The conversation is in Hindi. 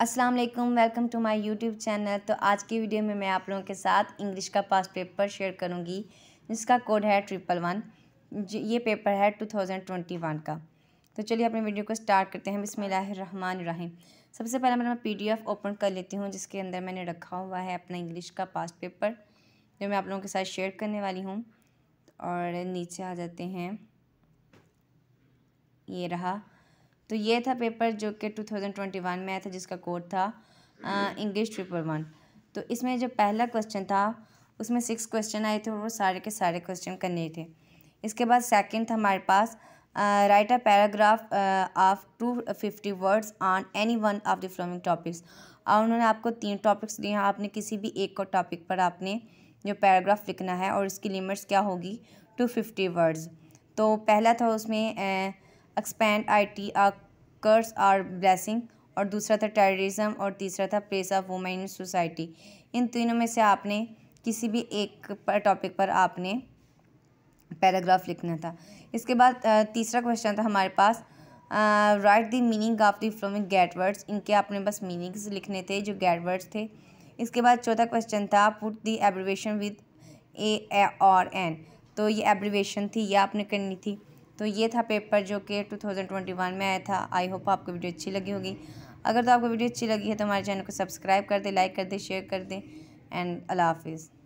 अस्सलाम वालेकुम welcome to my YouTube channel तो आज की वीडियो में मैं आप लोगों के साथ इंग्लिश का पास पेपर शेयर करूंगी जिसका कोड है ट्रिपल वन ये पेपर है टू थाउजेंड ट्वेंटी वन का तो चलिए अपने वीडियो को स्टार्ट करते हैं बिसमीम सबसे पहले मैं पी डी एफ ओपन कर लेती हूँ जिसके अंदर मैंने रखा हुआ है अपना इंग्लिश का पास पेपर जो मैं आप लोगों के साथ शेयर करने वाली हूँ और नीचे आ जाते हैं ये रहा तो ये था पेपर जो कि 2021 में आया था जिसका कोड था इंग्लिश ट्रिपल वन तो इसमें जो पहला क्वेश्चन था उसमें सिक्स क्वेश्चन आए थे और वो सारे के सारे क्वेश्चन करने थे इसके बाद सेकंड था हमारे पास write a paragraph of two fifty words on any one of the following topics और उन्होंने आपको तीन टॉपिक्स दिए हैं आपने किसी भी एक को टॉपिक पर आपने जो पैराग्राफ लिखना है और इसकी लिमिट्स क्या होगी टू फिफ्टी वर्ड्स तो पहला था उसमें एक्सपैंड आईटी आकर्स आर ब्लैसिंग और दूसरा था टेररिज्म और तीसरा था place of women in society इन तीनों में से आपने किसी भी एक टॉपिक पर आपने पैराग्राफ लिखना था इसके बाद तीसरा क्वेश्चन था हमारे पास write the meaning of the following get words इनके आपने बस मीनिंग्स लिखने थे जो गेट वर्ड्स थे इसके बाद चौथा क्वेश्चन था put the abbreviation with a और एन तो ये एब्रिवेशन थी ये आपने करनी थी तो ये था पेपर जो कि 2021 में आया था आई होप आपको वीडियो अच्छी लगी होगी अगर तो आपको वीडियो अच्छी लगी है तो हमारे चैनल को सब्सक्राइब कर दें लाइक कर दें शेयर कर दें एंड अल्लाह हाफिज़